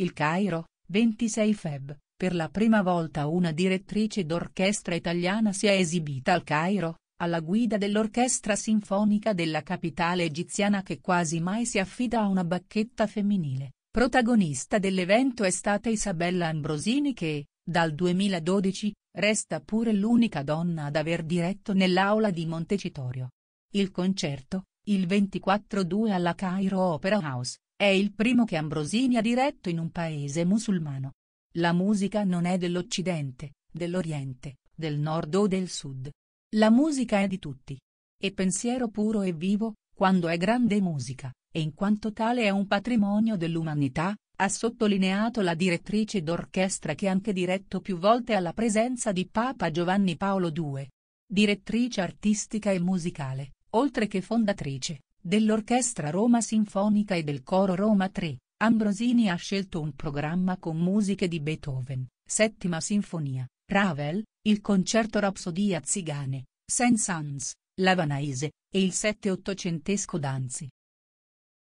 Il Cairo, 26 feb, per la prima volta una direttrice d'orchestra italiana si è esibita al Cairo, alla guida dell'orchestra sinfonica della capitale egiziana che quasi mai si affida a una bacchetta femminile. Protagonista dell'evento è stata Isabella Ambrosini che, dal 2012, resta pure l'unica donna ad aver diretto nell'aula di Montecitorio. Il concerto, il 24-2 alla Cairo Opera House, è il primo che Ambrosini ha diretto in un paese musulmano. La musica non è dell'Occidente, dell'Oriente, del Nord o del Sud. La musica è di tutti. E pensiero puro e vivo, quando è grande musica, e in quanto tale è un patrimonio dell'umanità, ha sottolineato la direttrice d'orchestra che ha anche diretto più volte alla presenza di Papa Giovanni Paolo II. Direttrice artistica e musicale, oltre che fondatrice, dell'Orchestra Roma Sinfonica e del Coro Roma 3, Ambrosini ha scelto un programma con musiche di Beethoven, Settima Sinfonia, Ravel, il concerto Rapsodia Zigane, Saint-Saëns, Lavanaise, e il sette ottocentesco Danzi.